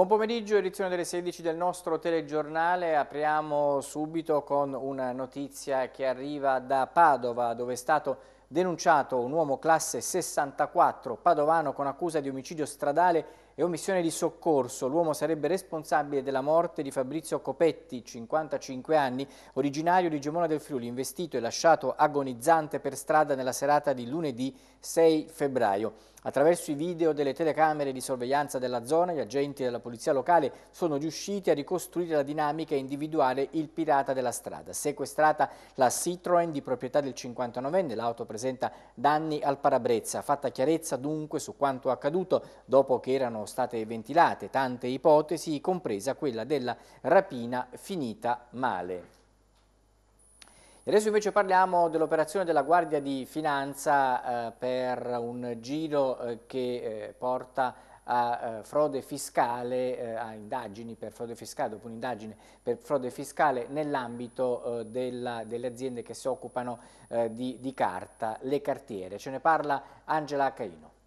Buon pomeriggio, edizione delle 16 del nostro telegiornale. Apriamo subito con una notizia che arriva da Padova, dove è stato denunciato un uomo classe 64 padovano con accusa di omicidio stradale e omissione di soccorso. L'uomo sarebbe responsabile della morte di Fabrizio Copetti, 55 anni, originario di Gemona del Friuli, investito e lasciato agonizzante per strada nella serata di lunedì 6 febbraio. Attraverso i video delle telecamere di sorveglianza della zona, gli agenti della polizia locale sono riusciti a ricostruire la dinamica e individuare il pirata della strada. Sequestrata la Citroën di proprietà del 59enne, l'auto presenta danni al parabrezza. Fatta chiarezza dunque su quanto accaduto dopo che erano state ventilate tante ipotesi, compresa quella della rapina finita male. Adesso invece parliamo dell'operazione della Guardia di Finanza eh, per un giro eh, che eh, porta a eh, frode fiscale, eh, a indagini per frode fiscale, dopo un'indagine per frode fiscale nell'ambito eh, delle aziende che si occupano di, di carta, le cartiere. Ce ne parla Angela Caino.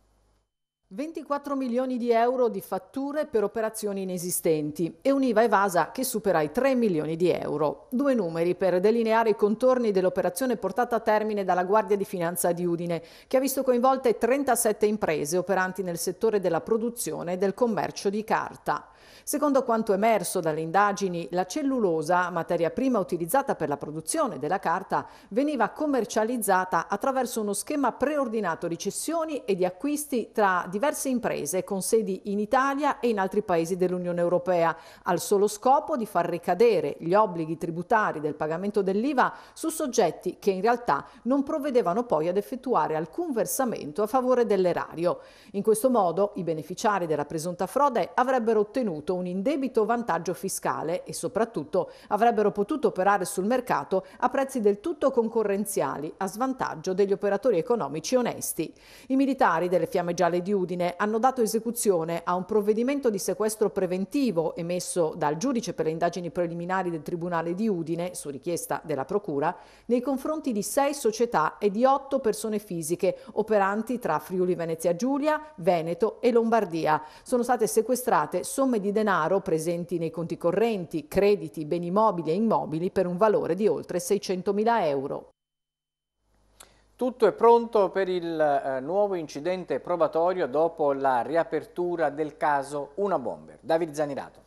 24 milioni di euro di fatture per operazioni inesistenti e un'IVA evasa che supera i 3 milioni di euro. Due numeri per delineare i contorni dell'operazione portata a termine dalla Guardia di Finanza di Udine, che ha visto coinvolte 37 imprese operanti nel settore della produzione e del commercio di carta. Secondo quanto emerso dalle indagini, la cellulosa, materia prima utilizzata per la produzione della carta, veniva commercializzata attraverso uno schema preordinato di cessioni e di acquisti tra diverse imprese con sedi in Italia e in altri paesi dell'Unione Europea, al solo scopo di far ricadere gli obblighi tributari del pagamento dell'IVA su soggetti che in realtà non provvedevano poi ad effettuare alcun versamento a favore dell'erario. In questo modo i beneficiari della presunta frode avrebbero ottenuto ottenuto un indebito vantaggio fiscale e soprattutto avrebbero potuto operare sul mercato a prezzi del tutto concorrenziali a svantaggio degli operatori economici onesti. I militari delle Fiamme Gialle di Udine hanno dato esecuzione a un provvedimento di sequestro preventivo emesso dal giudice per le indagini preliminari del Tribunale di Udine su richiesta della Procura nei confronti di sei società e di otto persone fisiche operanti tra Friuli Venezia Giulia, Veneto e Lombardia. Sono state sequestrate somme di denaro presenti nei conti correnti, crediti, beni mobili e immobili per un valore di oltre 600 mila euro. Tutto è pronto per il eh, nuovo incidente probatorio dopo la riapertura del caso Una Bomber. David Zanirato.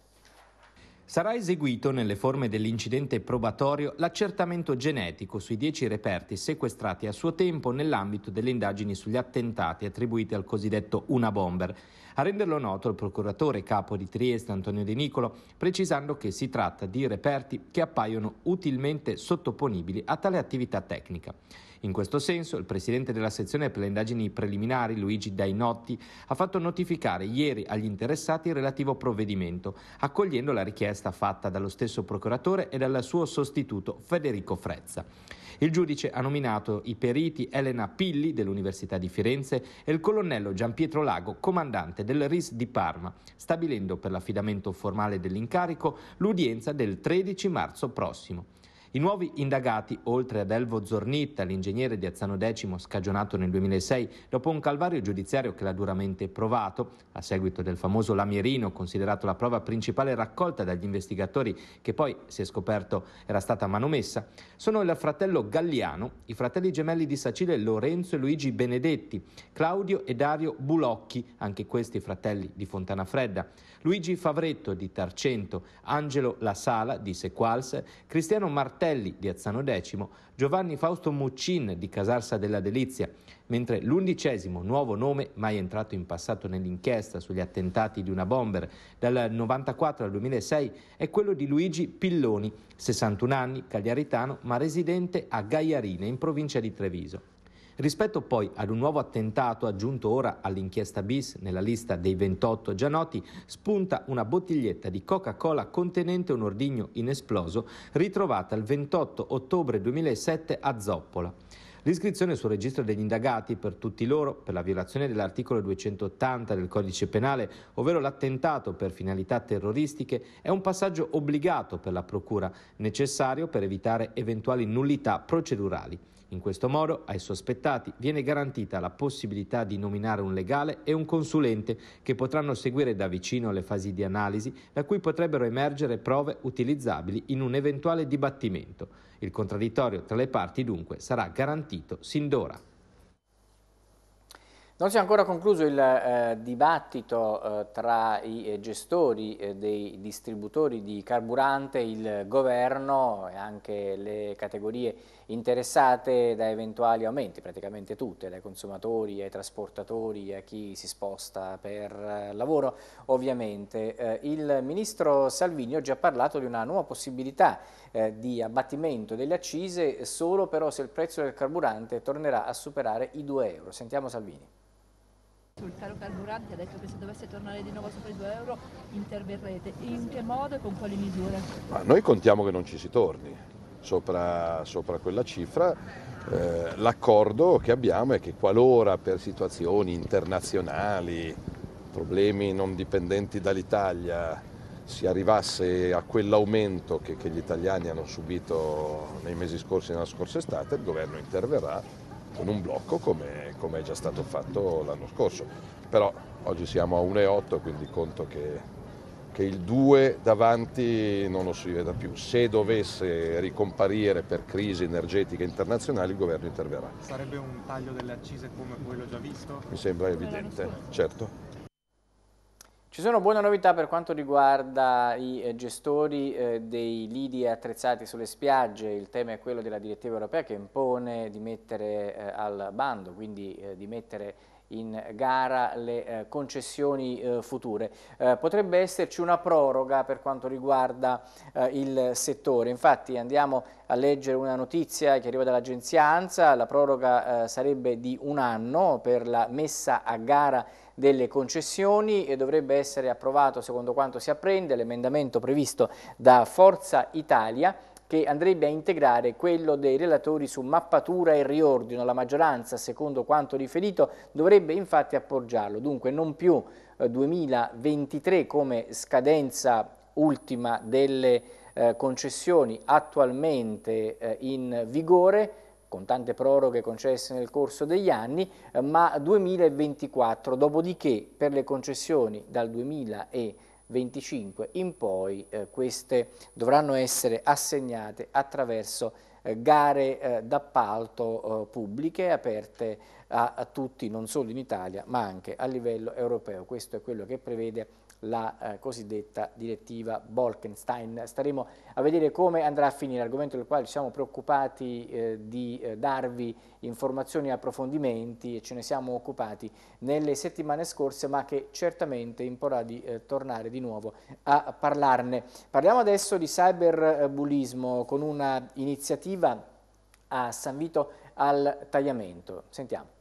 Sarà eseguito nelle forme dell'incidente probatorio l'accertamento genetico sui dieci reperti sequestrati a suo tempo nell'ambito delle indagini sugli attentati attribuiti al cosiddetto Una Bomber. A renderlo noto il procuratore capo di Trieste Antonio De Nicolo, precisando che si tratta di reperti che appaiono utilmente sottoponibili a tale attività tecnica. In questo senso, il presidente della sezione per le indagini preliminari, Luigi Dainotti, ha fatto notificare ieri agli interessati il relativo provvedimento, accogliendo la richiesta fatta dallo stesso procuratore e dal suo sostituto Federico Frezza. Il giudice ha nominato i periti Elena Pilli dell'Università di Firenze e il colonnello Gianpietro Lago, comandante del RIS di Parma, stabilendo per l'affidamento formale dell'incarico l'udienza del 13 marzo prossimo. I nuovi indagati, oltre ad Elvo Zornitta, l'ingegnere di Azzano X scagionato nel 2006 dopo un calvario giudiziario che l'ha duramente provato, a seguito del famoso lamierino considerato la prova principale raccolta dagli investigatori che poi si è scoperto era stata manomessa, sono il fratello Galliano, i fratelli gemelli di Sacile Lorenzo e Luigi Benedetti, Claudio e Dario Bulocchi, anche questi fratelli di Fontana Fredda, Luigi Favretto di Tarcento, Angelo La Sala di Sequals, Cristiano Martello Bertelli di Azzano X, Giovanni Fausto Muccin di Casarsa della Delizia, mentre l'undicesimo nuovo nome mai entrato in passato nell'inchiesta sugli attentati di una bomber dal 1994 al 2006 è quello di Luigi Pilloni, 61 anni, cagliaritano ma residente a Gaiarine in provincia di Treviso. Rispetto poi ad un nuovo attentato aggiunto ora all'inchiesta bis nella lista dei 28 già noti, spunta una bottiglietta di Coca-Cola contenente un ordigno inesploso ritrovata il 28 ottobre 2007 a Zoppola. L'iscrizione sul registro degli indagati per tutti loro per la violazione dell'articolo 280 del codice penale, ovvero l'attentato per finalità terroristiche, è un passaggio obbligato per la Procura, necessario per evitare eventuali nullità procedurali. In questo modo ai sospettati viene garantita la possibilità di nominare un legale e un consulente che potranno seguire da vicino le fasi di analisi da cui potrebbero emergere prove utilizzabili in un eventuale dibattimento. Il contraddittorio tra le parti dunque sarà garantito sin d'ora. Non si è ancora concluso il eh, dibattito eh, tra i eh, gestori eh, dei distributori di carburante, il governo e anche le categorie interessate da eventuali aumenti, praticamente tutte, dai consumatori ai trasportatori, a chi si sposta per eh, lavoro. Ovviamente eh, il ministro Salvini oggi ha parlato di una nuova possibilità eh, di abbattimento delle accise solo però se il prezzo del carburante tornerà a superare i 2 euro. Sentiamo Salvini. Sul caro carburante ha detto che se dovesse tornare di nuovo sopra i 2 euro interverrete. In che modo e con quali misure? Ma noi contiamo che non ci si torni sopra, sopra quella cifra. Eh, l'accordo che abbiamo è che qualora per situazioni internazionali, problemi non dipendenti dall'Italia, si arrivasse a quell'aumento che, che, gli italiani hanno subito nei mesi scorsi, e nella scorsa estate, il governo interverrà con un blocco come, come è già stato fatto l'anno scorso. Però oggi siamo a 1,8, quindi conto che che il 2 davanti non lo si veda più. Se dovesse ricomparire per crisi energetiche internazionali il governo interverrà. Sarebbe un taglio delle accise come quello già visto? Mi sembra evidente, certo. Ci sono buone novità per quanto riguarda i eh, gestori eh, dei lidi attrezzati sulle spiagge, il tema è quello della direttiva europea che impone di mettere eh, al bando, quindi di mettere in gara le eh, concessioni eh, future. Eh, potrebbe esserci una proroga per quanto riguarda il settore, infatti andiamo a leggere una notizia che arriva dall'agenzia ANSA, la proroga sarebbe di un anno per la messa a gara delle concessioni e dovrebbe essere approvato secondo quanto si apprende l'emendamento previsto da Forza Italia che andrebbe a integrare quello dei relatori su mappatura e riordino. La maggioranza, secondo quanto riferito, dovrebbe infatti appoggiarlo. Dunque non più 2023 eh, come scadenza ultima delle eh, concessioni attualmente eh, in vigore, con tante proroghe concesse nel corso degli anni, eh, ma 2024, dopodiché per le concessioni dal 2024 25 in poi eh, queste dovranno essere assegnate attraverso eh, gare eh, d'appalto eh, pubbliche aperte a, a, tutti, non solo in Italia, ma anche a livello europeo. Questo è quello che prevede la eh, cosiddetta direttiva Bolkenstein. Staremo a vedere come andrà a finire, argomento del quale ci siamo preoccupati eh, di eh, darvi informazioni e approfondimenti e ce ne siamo occupati nelle settimane scorse, ma che certamente imporrà di eh, tornare di nuovo a parlarne. Parliamo adesso di cyberbullismo con una iniziativa a San Vito al Tagliamento. Sentiamo.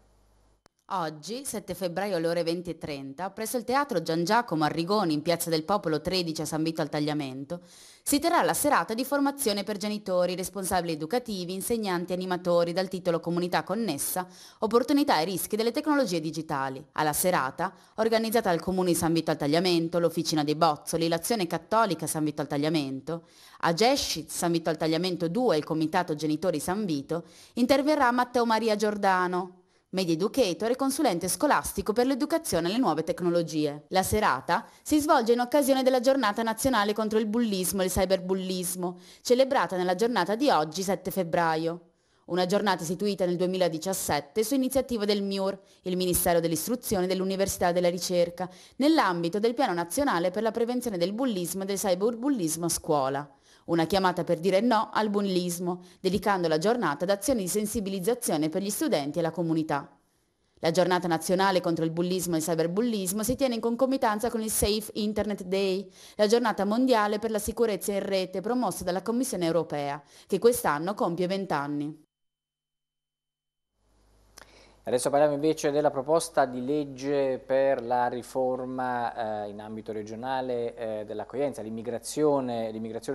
Oggi, 7 febbraio alle ore 20.30, presso il Teatro Gian Giacomo Arrigoni in Piazza del Popolo 13 a San Vito al Tagliamento, si terrà la serata di formazione per genitori, responsabili educativi, insegnanti e animatori dal titolo Comunità connessa, opportunità e rischi delle tecnologie digitali. Alla serata, organizzata dal Comune di San Vito al Tagliamento, l'Officina dei Bozzoli, l'Azione Cattolica San Vito al Tagliamento, a Agescit San Vito al Tagliamento 2 e il Comitato Genitori San Vito, interverrà Matteo Maria Giordano, media educator e consulente scolastico per l'educazione alle nuove tecnologie. La serata si svolge in occasione della giornata nazionale contro il bullismo e il cyberbullismo, celebrata nella giornata di oggi 7 febbraio. Una giornata istituita nel 2017 su iniziativa del MIUR, il Ministero dell'Istruzione e dell'Università della Ricerca, nell'ambito del Piano Nazionale per la Prevenzione del Bullismo e del Cyberbullismo a Scuola. Una chiamata per dire no al bullismo, dedicando la giornata ad azioni di sensibilizzazione per gli studenti e la comunità. La giornata nazionale contro il bullismo e il cyberbullismo si tiene in concomitanza con il Safe Internet Day, la giornata mondiale per la sicurezza in rete promossa dalla Commissione europea, che quest'anno compie 20 anni. Adesso parliamo invece della proposta di legge per la riforma eh, in ambito regionale eh, dell'accoglienza. L'immigrazione,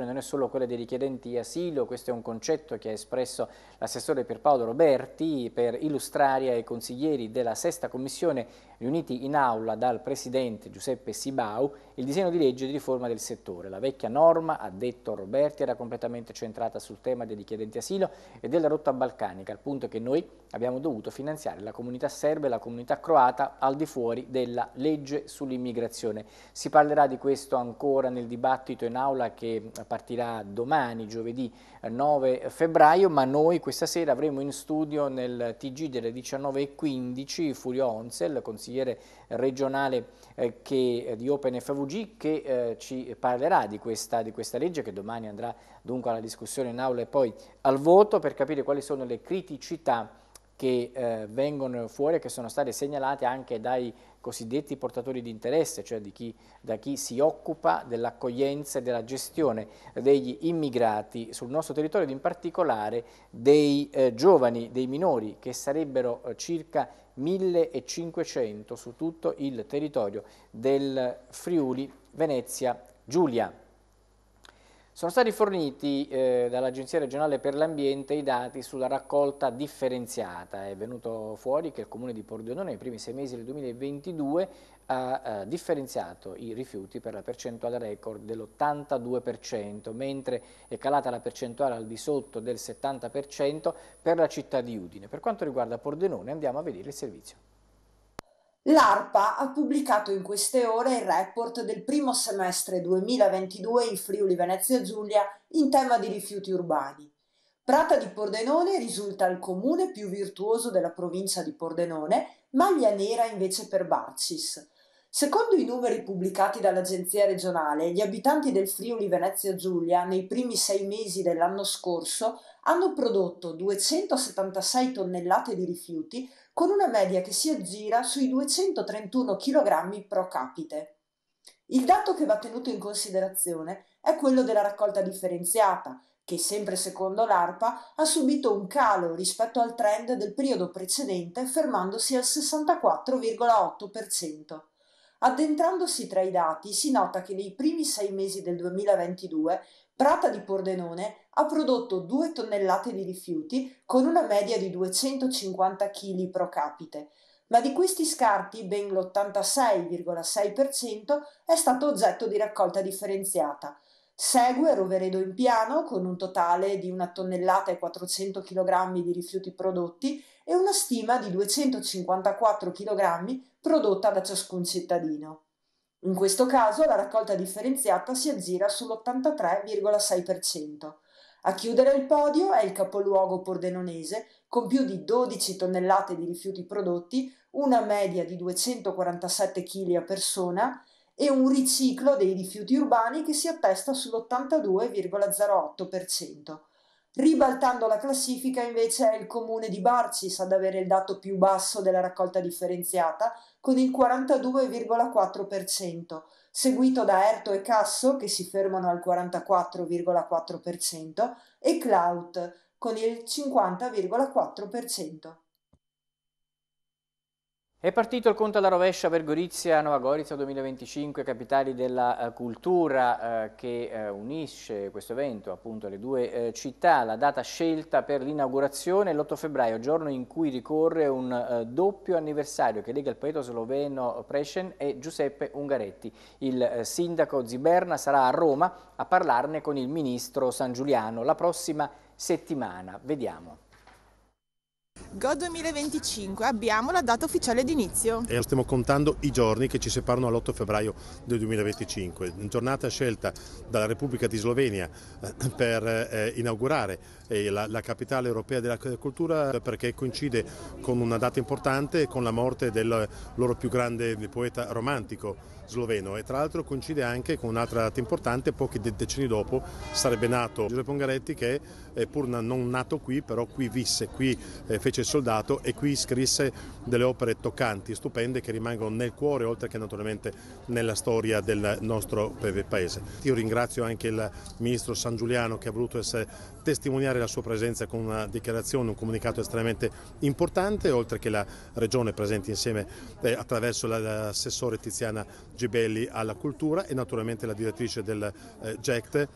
non è solo quella dei richiedenti asilo, questo è un concetto che ha espresso l'assessore Pierpaolo Roberti per illustrare ai consiglieri della sesta commissione riuniti in aula dal presidente Giuseppe Sibau il disegno di legge di riforma del settore. La vecchia norma, ha detto Roberti, era completamente centrata sul tema dei richiedenti asilo e della rotta balcanica, al punto che noi abbiamo dovuto finanziare la comunità serba e la comunità croata al di fuori della legge sull'immigrazione. Si parlerà di questo ancora nel dibattito in aula che partirà domani, giovedì 9 febbraio, ma noi questa sera avremo in studio nel TG delle 19.15 Furio Onzel, consigliere regionale eh, che eh, di FVG Lugi che eh, ci parlerà di questa, di questa, legge che domani andrà dunque alla discussione in aula e poi al voto per capire quali sono le criticità che eh, vengono fuori e che sono state segnalate anche dai cosiddetti portatori di interesse, cioè di chi, da chi si occupa dell'accoglienza e della gestione degli immigrati sul nostro territorio ed in particolare dei eh, giovani, dei minori che sarebbero eh, circa 1500 su tutto il territorio del Friuli Venezia Giulia. Sono stati forniti eh, dall'Agenzia regionale per l'ambiente i dati sulla raccolta differenziata. È venuto fuori che il comune di Pordenone nei primi sei mesi del 2022 ha eh, differenziato i rifiuti per la percentuale record dell'82%, mentre è calata la percentuale al di sotto del 70% per la città di Udine. Per quanto riguarda Pordenone andiamo a vedere il servizio. L'ARPA ha pubblicato in queste ore il report del primo semestre 2022 in Friuli Venezia Giulia in tema di rifiuti urbani. Prata di Pordenone risulta il comune più virtuoso della provincia di Pordenone, maglia nera invece per Barcis. Secondo i numeri pubblicati dall'Agenzia regionale, gli abitanti del Friuli Venezia Giulia nei primi sei mesi dell'anno scorso hanno prodotto 276 tonnellate di rifiuti con una media che si aggira sui 231 kg pro capite. Il dato che va tenuto in considerazione è quello della raccolta differenziata, che sempre secondo l'ARPA ha subito un calo rispetto al trend del periodo precedente fermandosi al 64,8%. Addentrandosi tra i dati si nota che nei primi sei mesi del 2022 Prata di Pordenone ha prodotto 2 tonnellate di rifiuti con una media di 250 kg pro capite, ma di questi scarti ben l'86,6% è stato oggetto di raccolta differenziata. Segue Roveredo in piano con un totale di 1 tonnellata e 400 kg di rifiuti prodotti e una stima di 254 kg prodotta da ciascun cittadino. In questo caso la raccolta differenziata si aggira sull'83,6%. A chiudere il podio è il capoluogo pordenonese con più di 12 tonnellate di rifiuti prodotti, una media di 247 kg a persona e un riciclo dei rifiuti urbani che si attesta sull'82,08%. Ribaltando la classifica invece è il comune di Barcis ad avere il dato più basso della raccolta differenziata con il 42,4%, seguito da Erto e Casso che si fermano al 44,4% e Clout con il 50,4%. È partito il conto alla rovescia per Gorizia, Nova Gorizia 2025, capitali della eh, cultura eh, che eh, unisce questo evento appunto alle due eh, città. La data scelta per l'inaugurazione è l'8 febbraio, giorno in cui ricorre un eh, doppio anniversario che lega il poeta sloveno Prescen e Giuseppe Ungaretti. Il eh, sindaco Ziberna sarà a Roma a parlarne con il ministro San Giuliano la prossima settimana. Vediamo. Go 2025, abbiamo la data ufficiale d'inizio. E stiamo contando i giorni che ci separano all'8 febbraio del 2025, giornata scelta dalla Repubblica di Slovenia eh, per eh, inaugurare eh, la, la capitale europea della cultura perché coincide con una data importante, con la morte del loro più grande poeta romantico sloveno e tra l'altro coincide anche con un'altra data importante, pochi decenni dopo sarebbe nato Giuseppe Ungaretti che pur non nato qui però qui visse, qui fece fece il soldato e qui scrisse delle opere toccanti, stupende, che rimangono nel cuore oltre che naturalmente nella storia del nostro paese. Io ringrazio anche il ministro San Giuliano che ha voluto essere, testimoniare la sua presenza con una dichiarazione, un comunicato estremamente importante, oltre che la Regione presente insieme eh, attraverso l'assessore Tiziana Gibelli alla cultura e naturalmente la direttrice del eh, GECT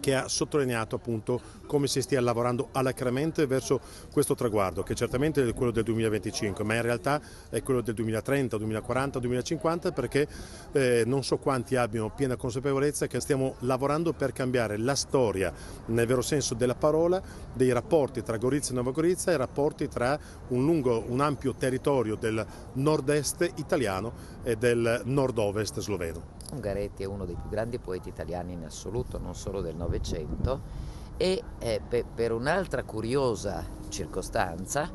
che ha sottolineato appunto come si stia lavorando alacremente verso questo traguardo, che certamente è quello del 2025, ma in realtà è quello del 2030, 2040, 2050, perché eh, non so quanti abbiano piena consapevolezza che stiamo lavorando per cambiare la storia, nel vero senso della parola, dei rapporti tra Gorizia e Nuova Gorizia e rapporti tra un lungo, un ampio territorio del nord-est italiano e del nord-ovest sloveno. Ungaretti è uno dei più grandi poeti italiani in assoluto, non solo del Novecento, e eh, per, per un'altra curiosa circostanza,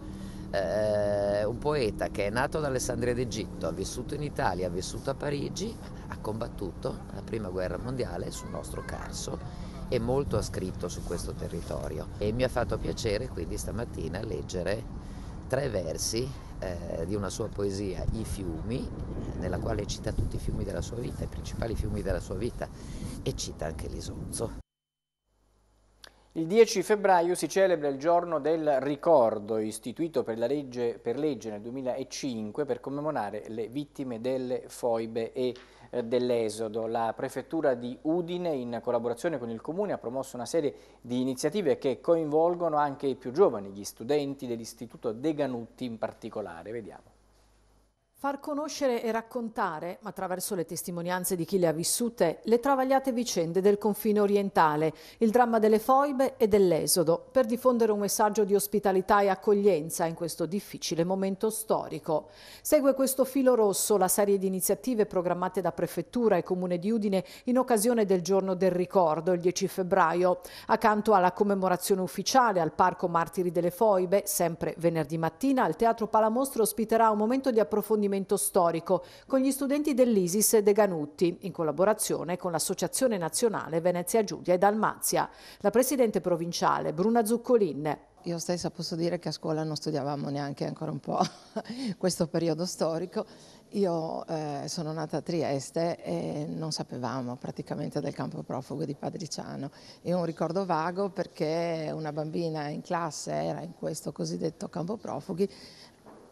eh, un poeta che è nato ad Alessandria d'Egitto, ha vissuto in Italia, ha vissuto a Parigi, ha combattuto la prima guerra mondiale sul nostro Carso e molto ha scritto su questo territorio. E mi ha fatto piacere quindi stamattina leggere tre versi eh, di una sua poesia, I fiumi, eh, nella quale cita tutti i fiumi della sua vita, i principali fiumi della sua vita e cita anche l'Isonzo. Il 10 febbraio si celebra il giorno del ricordo istituito per, legge, per legge nel 2005 per commemorare le vittime delle foibe e eh, dell'esodo. La prefettura di Udine in collaborazione con il comune ha promosso una serie di iniziative che coinvolgono anche i più giovani, gli studenti dell'istituto De Ganutti in particolare. Vediamo. Far conoscere e raccontare, attraverso le testimonianze di chi le ha vissute, le travagliate vicende del confine orientale, il dramma delle foibe e dell'esodo, per diffondere un messaggio di ospitalità e accoglienza in questo difficile momento storico. Segue questo filo rosso la serie di iniziative programmate da Prefettura e Comune di Udine in occasione del Giorno del Ricordo, il 10 febbraio. Accanto alla commemorazione ufficiale al Parco Martiri delle Foibe, sempre venerdì mattina, il Teatro Palamostro ospiterà un momento di approfondimento riferimento storico con gli studenti dell'Isis Deganutti in collaborazione con l'Associazione Nazionale Venezia Giulia e Dalmazia. La presidente provinciale Bruna Zuccolin io stessa posso dire che a scuola non studiavamo neanche ancora un po' questo periodo storico. Io eh, sono nata a Trieste e non sapevamo praticamente del campo profugo di Padriciano. È un ricordo vago perché una bambina in classe era in questo cosiddetto campo profughi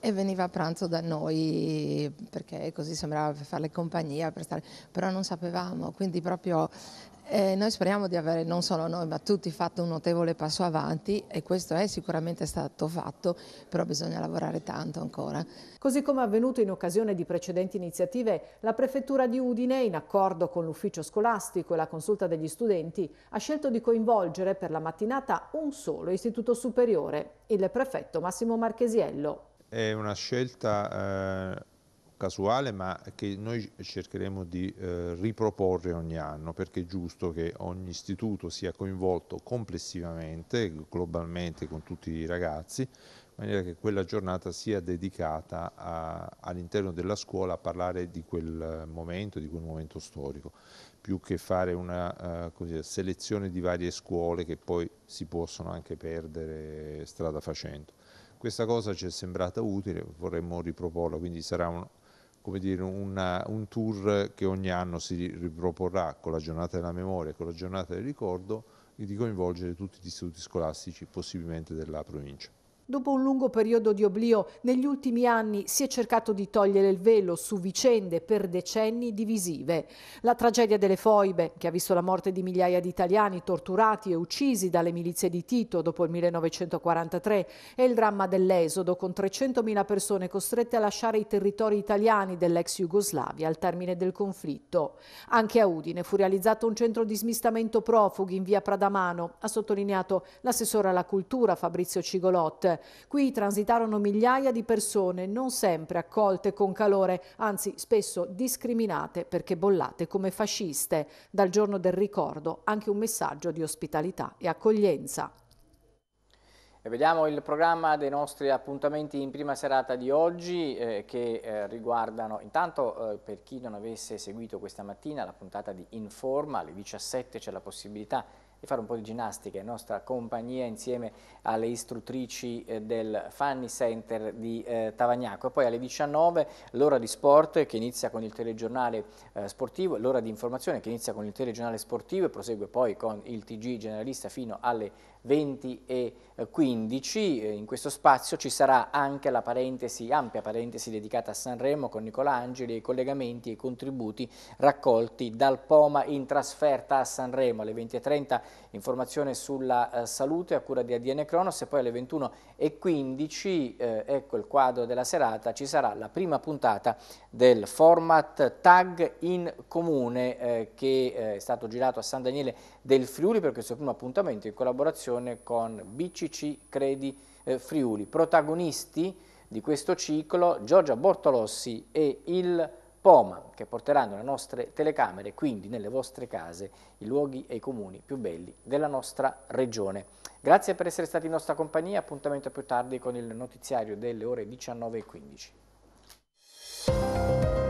e veniva a pranzo da noi perché così sembrava per farle compagnia, per stare, però non sapevamo, quindi proprio eh, noi speriamo di avere non solo noi ma tutti fatto un notevole passo avanti e questo è sicuramente stato fatto, però bisogna lavorare tanto ancora. Così come avvenuto in occasione di precedenti iniziative, la Prefettura di Udine, in accordo con l'ufficio scolastico e la consulta degli studenti, ha scelto di coinvolgere per la mattinata un solo istituto superiore, il prefetto Massimo Marchesiello è una scelta eh, casuale ma che noi cercheremo di eh, riproporre ogni anno perché è giusto che ogni istituto sia coinvolto complessivamente, globalmente con tutti i ragazzi, in maniera che quella giornata sia dedicata all'interno della scuola a parlare di quel momento, di quel momento storico, più che fare una eh, così, selezione di varie scuole che poi si possono anche perdere strada facendo. Questa cosa ci è sembrata utile, vorremmo riproporla, quindi sarà un, dire, una, un tour che ogni anno si riproporrà con la giornata della memoria, con la giornata del ricordo, e di coinvolgere tutti gli istituti scolastici possibilmente della provincia. Dopo un lungo periodo di oblio, negli ultimi anni si è cercato di togliere il velo su vicende per decenni divisive. La tragedia delle foibe, che ha visto la morte di migliaia di italiani torturati e uccisi dalle milizie di Tito dopo il 1943, e il dramma dell'esodo, con 300.000 persone costrette a lasciare i territori italiani dell'ex Jugoslavia al termine del conflitto. Anche a Udine fu realizzato un centro di smistamento profughi in via Pradamano, ha sottolineato l'assessore alla cultura Fabrizio Cigolot. Qui transitarono migliaia di persone, non sempre accolte con calore, anzi spesso discriminate perché bollate come fasciste. Dal giorno del ricordo anche un messaggio di ospitalità e accoglienza. E vediamo il programma dei nostri appuntamenti in prima serata di oggi eh, che eh, riguardano intanto eh, per chi non avesse seguito questa mattina la puntata di Informa alle 17 c'è la possibilità di fare un po' di ginnastica in nostra compagnia insieme alle istruttrici eh, del Fanny Center di eh, Tavagnaco. E poi alle 19 l'ora di sport che inizia con il telegiornale eh, sportivo, l'ora di informazione che inizia con il telegiornale sportivo e prosegue poi con il TG generalista fino alle 20 e 15. Eh, in questo spazio ci sarà anche la parentesi, ampia parentesi dedicata a Sanremo con Nicola Angeli e i collegamenti e i contributi raccolti dal Poma in trasferta a Sanremo. Alle 20.30 informazione sulla eh, salute a cura di ADN Cronos e poi alle 21.15, eh, ecco il quadro della serata, ci sarà la prima puntata del format Tag in Comune eh, che eh, è stato girato a San Daniele del Friuli per questo primo appuntamento in collaborazione collaborazione con BCC Credi eh, Friuli. Protagonisti di questo ciclo Giorgia Bortolossi e il Poma, che porteranno le nostre telecamere, quindi nelle vostre case, i luoghi e i comuni più belli della nostra regione. Grazie per essere stati in nostra compagnia, appuntamento più tardi con il notiziario delle ore 19.15.